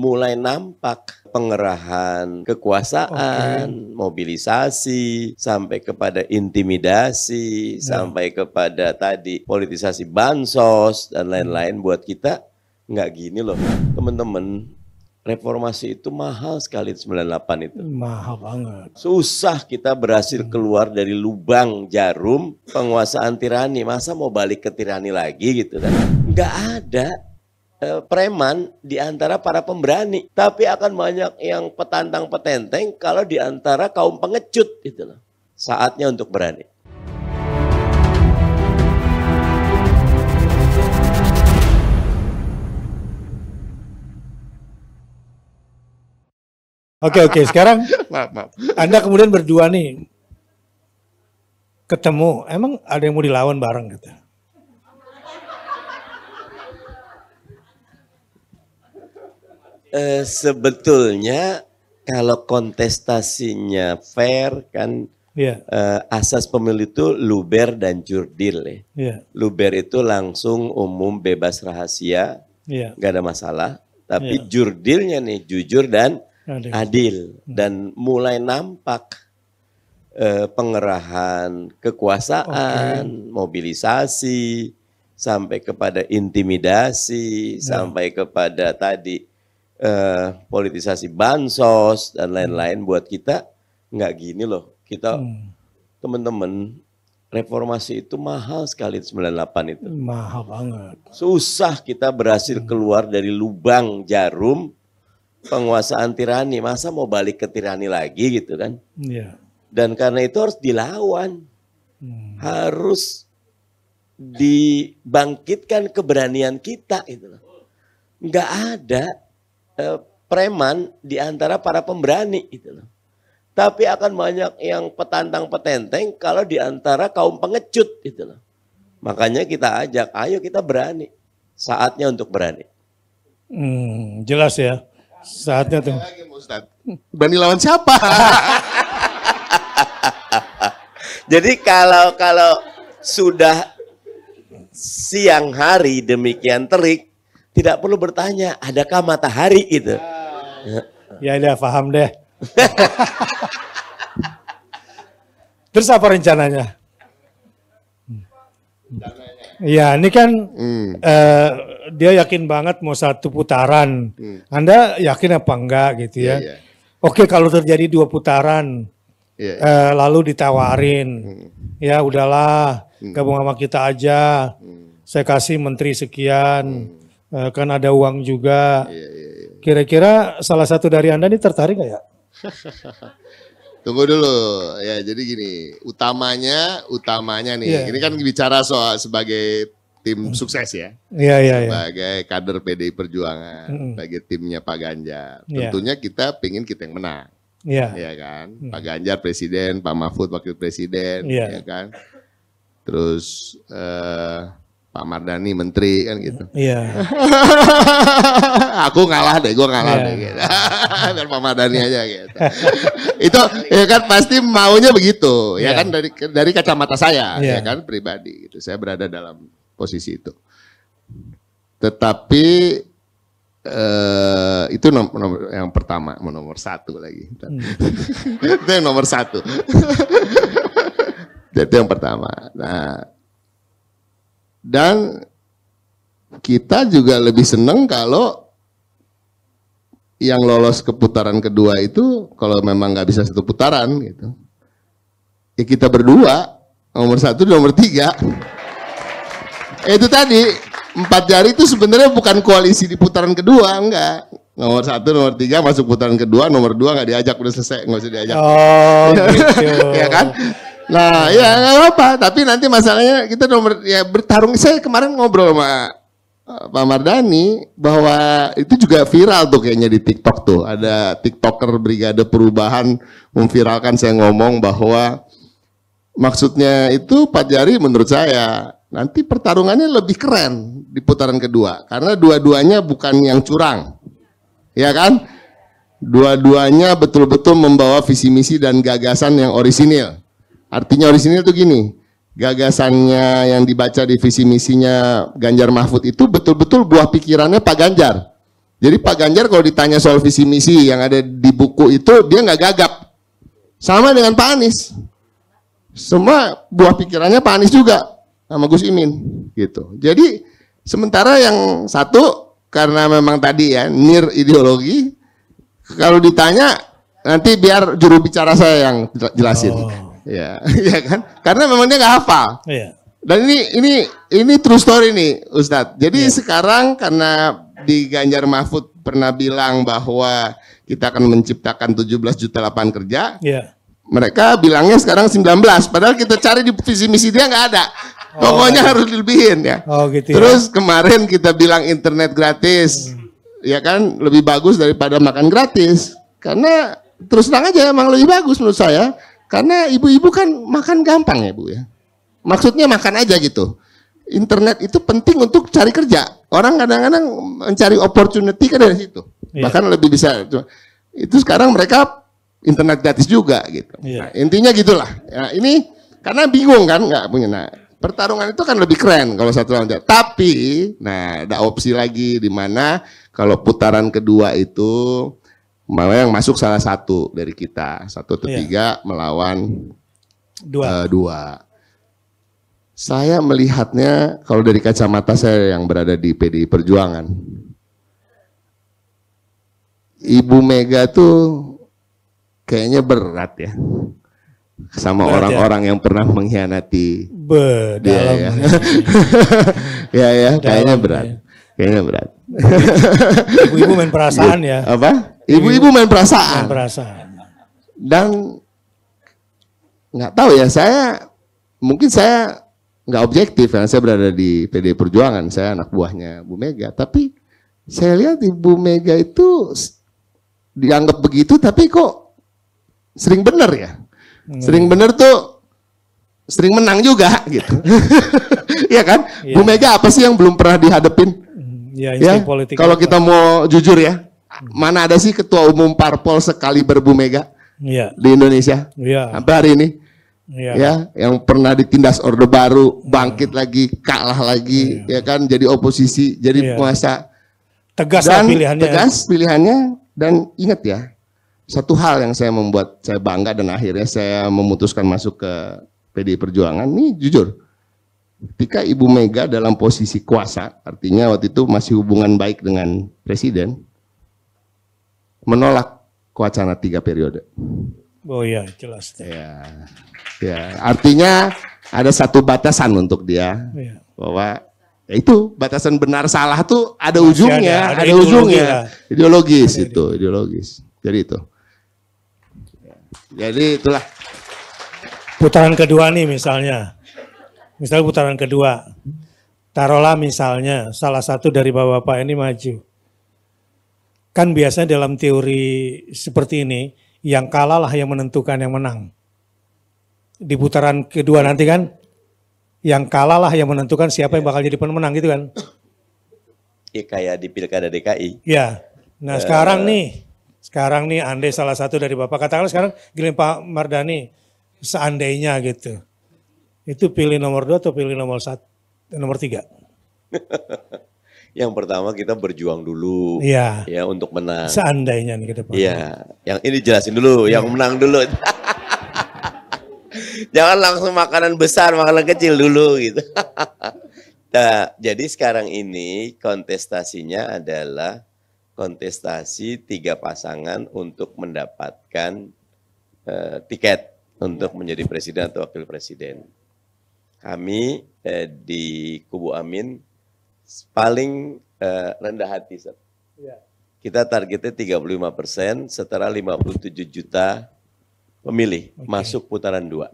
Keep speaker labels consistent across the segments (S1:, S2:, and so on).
S1: mulai nampak pengerahan kekuasaan, okay. mobilisasi, sampai kepada intimidasi, nah. sampai kepada tadi politisasi bansos dan lain-lain hmm. buat kita nggak gini loh teman-teman reformasi itu mahal sekali 98 itu.
S2: Mahal banget.
S1: Susah kita berhasil hmm. keluar dari lubang jarum penguasaan tirani. Masa mau balik ke tirani lagi gitu kan? Nggak ada Eh, preman di antara para pemberani, tapi akan banyak yang petantang petenteng kalau di antara kaum pengecut gitu loh. Saatnya untuk berani.
S2: Oke oke sekarang maaf, maaf. Anda kemudian berdua nih ketemu emang ada yang mau dilawan bareng gitu?
S1: eh, sebetulnya kalau kontestasinya fair kan yeah. eh, asas pemilu itu luber dan jurdil ya. Yeah. Luber itu langsung umum bebas rahasia, yeah. nggak ada masalah. Tapi yeah. jurdilnya nih jujur dan adil, adil. Hmm. dan mulai nampak eh, pengerahan kekuasaan, okay. mobilisasi sampai kepada intimidasi, yeah. sampai kepada tadi eh, politisasi bansos dan lain-lain buat kita nggak gini loh. Kita hmm. temen teman reformasi itu mahal sekali 98 itu.
S2: Mahal banget.
S1: Susah kita berhasil hmm. keluar dari lubang jarum penguasaan tirani. Masa mau balik ke tirani lagi gitu kan? Iya. Dan karena itu harus dilawan. Hmm. Harus dibangkitkan keberanian kita itu. Nggak ada Eh, preman di antara para pemberani gitu loh. Tapi akan banyak yang petantang petenteng kalau di antara kaum pengecut gitu loh. Makanya kita ajak, ayo kita berani. Saatnya untuk berani.
S2: Hmm, jelas ya. Saatnya tuh. Berani lawan siapa?
S1: Jadi kalau kalau sudah siang hari demikian terik, tidak perlu bertanya, adakah matahari itu?
S2: Ya ya paham ya, deh. Terus apa rencananya? Iya, ini kan hmm. uh, dia yakin banget mau satu putaran. Hmm. Anda yakin apa enggak gitu ya? Yeah, yeah. Oke, kalau terjadi dua putaran, yeah, iya. yeah. Uh, lalu ditawarin, hmm. hmm. ya udahlah, hmm. gabung sama kita aja. Hmm. Saya kasih menteri sekian. Hmm. Eh, kan ada uang juga. Iya, iya, iya. Kira-kira salah satu dari Anda ini tertarik nggak ya?
S3: Tunggu dulu. Ya, jadi gini, utamanya utamanya nih. Yeah. Ini kan bicara soal sebagai tim hmm. sukses ya. Iya, iya, iya. Sebagai kader PDI Perjuangan, mm -hmm. sebagai timnya Pak Ganjar. Tentunya yeah. kita pingin kita yang menang. Iya. Yeah. Iya kan? Mm. Pak Ganjar presiden, Pak Mahfud wakil presiden, yeah. ya kan? Terus uh, Pak Mardani menteri kan gitu. Iya. Aku ngalah deh, gue ngalah yeah. deh gitu. Biar Pak Mardani aja gitu. itu ya kan pasti maunya begitu, yeah. ya iya. kan dari dari kacamata saya, yeah. ya iya. kan pribadi gitu. Saya berada dalam posisi itu. Tetapi eh itu nomor, nomor yang pertama, nomor satu lagi. Hmm. itu yang nomor satu. jadi yang pertama. Nah, dan kita juga lebih senang kalau yang lolos ke putaran kedua itu kalau memang nggak bisa satu putaran gitu. Ya kita berdua, nomor satu, nomor tiga. Eh, itu tadi, empat jari itu sebenarnya bukan koalisi di putaran kedua, enggak. Nomor satu, nomor tiga masuk putaran kedua, nomor dua nggak diajak udah selesai, nggak usah diajak. Oh, gitu. ya kan? Nah, ya nggak apa-apa. Tapi nanti masalahnya kita nomor ya bertarung. Saya kemarin ngobrol sama eh, Pak Mardani bahwa itu juga viral tuh kayaknya di TikTok tuh. Ada TikToker Brigade Perubahan memviralkan saya ngomong bahwa maksudnya itu Pak Jari menurut saya nanti pertarungannya lebih keren di putaran kedua karena dua-duanya bukan yang curang. Ya kan? Dua-duanya betul-betul membawa visi misi dan gagasan yang orisinil Artinya orisinil itu gini, gagasannya yang dibaca di visi misinya Ganjar Mahfud itu betul-betul buah pikirannya Pak Ganjar. Jadi Pak Ganjar kalau ditanya soal visi misi yang ada di buku itu dia nggak gagap. Sama dengan Pak Anies. Semua buah pikirannya Pak Anies juga sama Gus Imin gitu. Jadi sementara yang satu karena memang tadi ya nir ideologi kalau ditanya nanti biar juru bicara saya yang jelasin. Oh. Ya, ya kan? Karena memang dia nggak hafal. Iya. Dan ini ini ini true story nih, Ustadz. Jadi iya. sekarang karena di Ganjar Mahfud pernah bilang bahwa kita akan menciptakan 17 juta lapangan kerja. Iya. Mereka bilangnya sekarang 19, padahal kita cari di visi misi dia nggak ada. Oh, Pokoknya oh, harus dilebihin ya.
S2: Oh gitu. Ya. Terus ya.
S3: kemarin kita bilang internet gratis, hmm. ya kan lebih bagus daripada makan gratis, karena terus terang aja emang lebih bagus menurut saya karena ibu-ibu kan makan gampang ya Bu ya. Maksudnya makan aja gitu. Internet itu penting untuk cari kerja. Orang kadang-kadang mencari opportunity kan dari situ. Yeah. Bahkan lebih bisa. Itu sekarang mereka internet gratis juga gitu. Yeah. Nah, intinya gitulah. Ya, ini karena bingung kan nggak punya. Nah, pertarungan itu kan lebih keren kalau satu lawan satu. Tapi, nah ada opsi lagi di mana kalau putaran kedua itu Malah yang masuk salah satu dari kita satu atau iya. tiga melawan dua. Uh, dua. Saya melihatnya kalau dari kacamata saya yang berada di PDI Perjuangan, Ibu Mega tuh kayaknya berat ya sama ya? orang-orang ya. yang pernah mengkhianati Be, dia ya. ya ya kayaknya berat kayaknya berat ibu-ibu main perasaan ya apa Ibu-ibu main perasaan. Main perasaan. Dan nggak tahu ya saya mungkin saya nggak objektif karena saya berada di PD Perjuangan saya anak buahnya Bu Mega tapi saya lihat Ibu Mega itu dianggap begitu tapi kok sering bener ya hmm. sering bener tuh sering menang juga gitu Iya kan ya. Bu Mega apa sih yang belum pernah dihadepin?
S2: Hmm, ya, ya? kalau kita
S3: mau jujur ya mana ada sih ketua umum parpol sekali berbu mega ya. di Indonesia ya. sampai hari ini ya. ya yang pernah ditindas orde baru iya. bangkit lagi kalah lagi iya. ya kan jadi oposisi jadi iya. penguasa tegas dan pilihannya tegas pilihannya dan ingat ya satu hal yang saya membuat saya bangga dan akhirnya saya memutuskan masuk ke PDI Perjuangan ini jujur ketika Ibu Mega dalam posisi kuasa artinya waktu itu masih hubungan baik dengan presiden menolak wacana tiga periode.
S2: Oh iya, jelas. Ya,
S3: ya. Artinya ada satu batasan untuk dia ya. bahwa ya itu batasan benar salah tuh ada Masih ujungnya, ada, ada, ada ujungnya lah. ideologis ada itu, ideologis. Jadi itu. Jadi itulah.
S2: Putaran kedua nih misalnya, misalnya putaran kedua, Tarola misalnya salah satu dari bapak-bapak ini maju Kan biasanya dalam teori seperti ini, yang kalahlah yang menentukan yang menang. Di putaran kedua nanti kan, yang kalahlah yang menentukan siapa yang iya. bakal jadi pemenang gitu kan.
S1: Ya, kayak di Pilkada DKI. Ya, nah uh, sekarang
S2: nih, sekarang nih andai salah satu dari Bapak, katakanlah sekarang gini Pak Mardani, seandainya gitu, itu pilih nomor dua atau pilih nomor satu, nomor tiga?
S1: Yang pertama kita berjuang dulu ya, ya untuk menang. Seandainya nih ke depan. Iya, yang ini jelasin dulu, ya. yang menang dulu. Jangan langsung makanan besar, makanan kecil dulu gitu. nah, jadi sekarang ini kontestasinya adalah kontestasi tiga pasangan untuk mendapatkan uh, tiket untuk menjadi presiden atau wakil presiden. Kami eh, di Kubu Amin paling uh, rendah hati. Sir. Ya. Kita targetnya 35 persen, setara 57 juta pemilih okay. masuk putaran dua.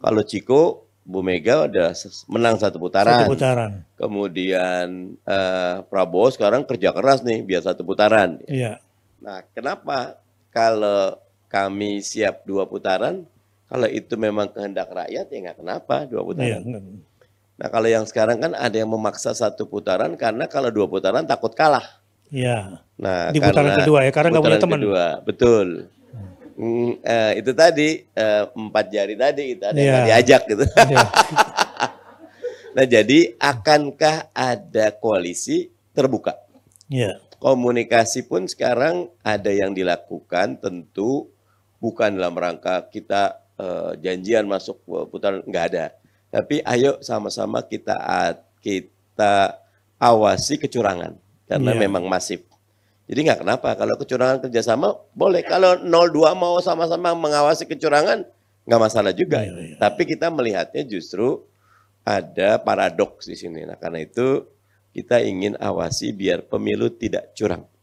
S1: Kalau Ciko, Bu Mega udah menang satu putaran. Satu putaran. Kemudian uh, Prabowo sekarang kerja keras nih, biar satu putaran. Iya. Nah, kenapa kalau kami siap dua putaran, kalau itu memang kehendak rakyat ya nggak kenapa dua putaran. Iya, Nah kalau yang sekarang kan ada yang memaksa satu putaran karena kalau dua putaran takut kalah. Iya. Nah di putaran kedua ya karena nggak punya teman. Kedua, betul. Mm, eh, itu tadi eh, empat jari tadi itu ada ya. yang iya. diajak gitu. Ya. nah jadi akankah ada koalisi terbuka? Iya. Komunikasi pun sekarang ada yang dilakukan tentu bukan dalam rangka kita eh, janjian masuk eh, putaran nggak ada tapi ayo sama-sama kita kita awasi kecurangan karena yeah. memang masif. Jadi nggak kenapa kalau kecurangan kerjasama boleh kalau 02 mau sama-sama mengawasi kecurangan nggak masalah juga. Yeah, yeah. Tapi kita melihatnya justru ada paradoks di sini. Nah karena itu kita ingin awasi biar pemilu tidak curang.